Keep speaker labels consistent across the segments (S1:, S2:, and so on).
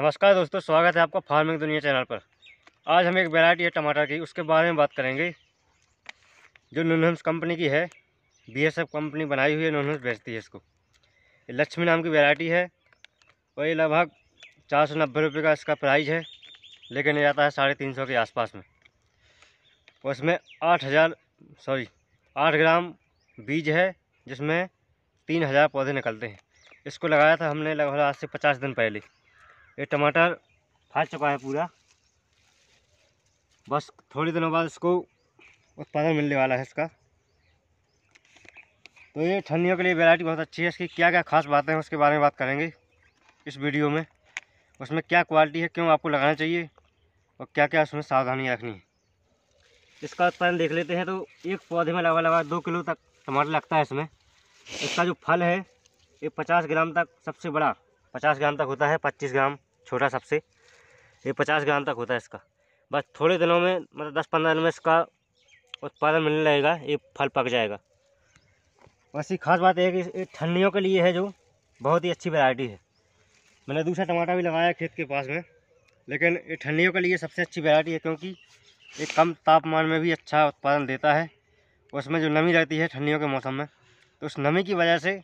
S1: नमस्कार दोस्तों स्वागत है आपका फार्मिंग दुनिया चैनल पर आज हम एक वेराइटी है टमाटर की उसके बारे में बात करेंगे जो नूनहम्स कंपनी की है बीएसएफ कंपनी बनाई हुई है नूनहम्स बेचती है इसको ये लक्ष्मी नाम की वेराइटी है और ये लगभग चार सौ नब्बे रुपये का इसका प्राइस है लेकिन ये आता है साढ़े तीन सौ के आसपास में और इसमें आठ हज़ार सॉरी आठ ग्राम बीज है जिसमें तीन हज़ार पौधे निकलते हैं इसको लगाया था हमने लगभग आज से पचास दिन पहले ये टमाटर फल चुका है पूरा बस थोड़ी दिनों बाद इसको उत्पादन मिलने वाला है इसका तो ये ठंडियों के लिए वैरायटी बहुत अच्छी है इसकी क्या क्या खास बातें हैं उसके बारे में बात करेंगे इस वीडियो में उसमें क्या क्वालिटी है क्यों आपको लगाना चाहिए और क्या क्या उसमें सावधानी रखनी है इसका उत्पादन देख लेते हैं तो एक पौधे में लगा लगा दो किलो तक टमाटर लगता है इसमें इसका जो फल है ये पचास ग्राम तक सबसे बड़ा पचास ग्राम तक होता है पच्चीस ग्राम छोटा सबसे ये पचास ग्राम तक होता है इसका बस थोड़े दिनों में मतलब दस पंद्रह दिन में इसका उत्पादन मिलने लगेगा ये फल पक जाएगा वैसे खास बात है कि ठंडियों के लिए है जो बहुत ही अच्छी वैरायटी है मैंने दूसरा टमाटर भी लगाया खेत के पास में लेकिन ये ठंडियों के लिए सबसे अच्छी वैरायटी है क्योंकि ये कम तापमान में भी अच्छा उत्पादन देता है उसमें जो नमी रहती है ठंडियों के मौसम में तो उस नमी की वजह से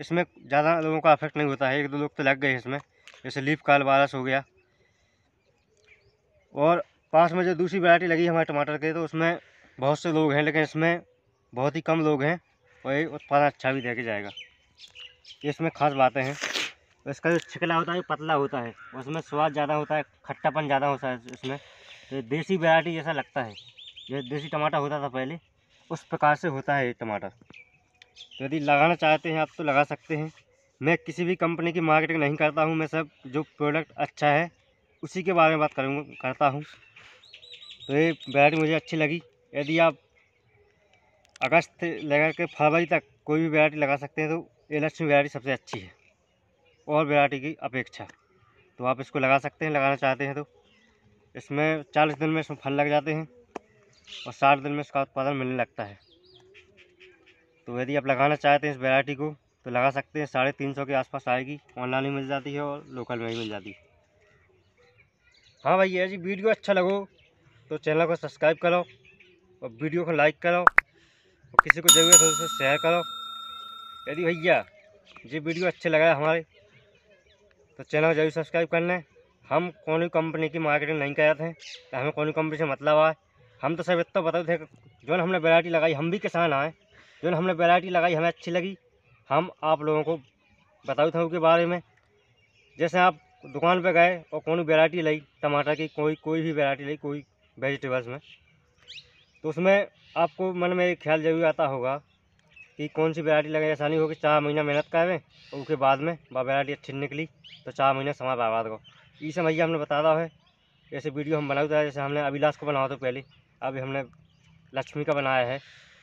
S1: इसमें ज़्यादा लोगों का अफेक्ट नहीं होता है एक दो लोग तो लग गए इसमें जैसे लीफ काल वायरस हो गया और पास में जो दूसरी वैरायटी लगी हमारे टमाटर के तो उसमें बहुत से लोग हैं लेकिन इसमें बहुत ही कम लोग हैं और ये उत्पादन अच्छा भी के जाएगा इसमें खास बातें हैं इसका जो छिकला होता है पतला होता है उसमें स्वाद ज़्यादा होता है खट्टापन ज़्यादा होता है इसमें तो देसी वैरायटी जैसा लगता है जैसे देसी टमाटर होता था पहले उस प्रकार से होता है ये टमाटर तो यदि लगाना चाहते हैं आप तो लगा सकते हैं मैं किसी भी कंपनी की मार्केटिंग नहीं करता हूँ मैं सब जो प्रोडक्ट अच्छा है उसी के बारे में बात करूँगा करता हूँ तो ये बैट मुझे अच्छी लगी यदि आप अगस्त लगा के फरवरी तक कोई भी वैरायटी लगा सकते हैं तो ये लक्ष्मी वैरायटी सबसे अच्छी है और वैरायटी की अपेक्षा तो आप इसको लगा सकते हैं लगाना चाहते हैं तो इसमें चालीस दिन में इसमें फल लग जाते हैं और साठ दिन में इसका उत्पादन मिलने लगता है तो यदि आप लगाना चाहते हैं इस वेराइटी को तो लगा सकते हैं साढ़े तीन सौ के आसपास आएगी ऑनलाइन भी मिल जाती है और लोकल में भी मिल जाती है हाँ भैया जी वीडियो अच्छा लगो तो चैनल को सब्सक्राइब करो और वीडियो को लाइक करो और किसी को ज़रूरत हो तो शेयर करो यदि भैया ये वीडियो अच्छे लगा हमारे तो चैनल को जरूर सब्सक्राइब कर लें हम कौन कंपनी की मार्केटिंग नहीं कराते हैं तो हमें कौन कंपनी से मतलब आए हम तो सब इतना बताते थे जो हमने वेराइटी लगाई हम भी किसान आए जो हमने वैरायटी लगाई हमें अच्छी लगी हम आप लोगों को बताऊ था उनके बारे में जैसे आप दुकान पर गए और कौन वैरायटी लाई टमाटर की कोई कोई भी वैरायटी लाई कोई वेजिटेबल्स में तो उसमें आपको मन में एक ख्याल जरूर आता होगा कि कौन सी वैरायटी लगाई हो होगी चार महीना मेहनत करें और उसके बाद में वह वैरायटी अच्छी निकली तो चार महीना समा बर्बाद हो इसे भैया हमने बता रहा है ऐसे वीडियो हम बनाए था जैसे हमने अभिलाष को बनाया था पहले अभी हमने लक्ष्मी का बनाया है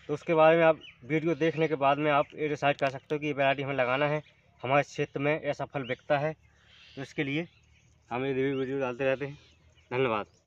S1: तो उसके बारे में आप वीडियो देखने के बाद में आप ये डिसाइड कर सकते हो कि ये वेराइटी हमें लगाना है हमारे क्षेत्र में ऐसा फल बिकता है तो इसके लिए हम ये रिव्यू वीडियो डालते रहते हैं धन्यवाद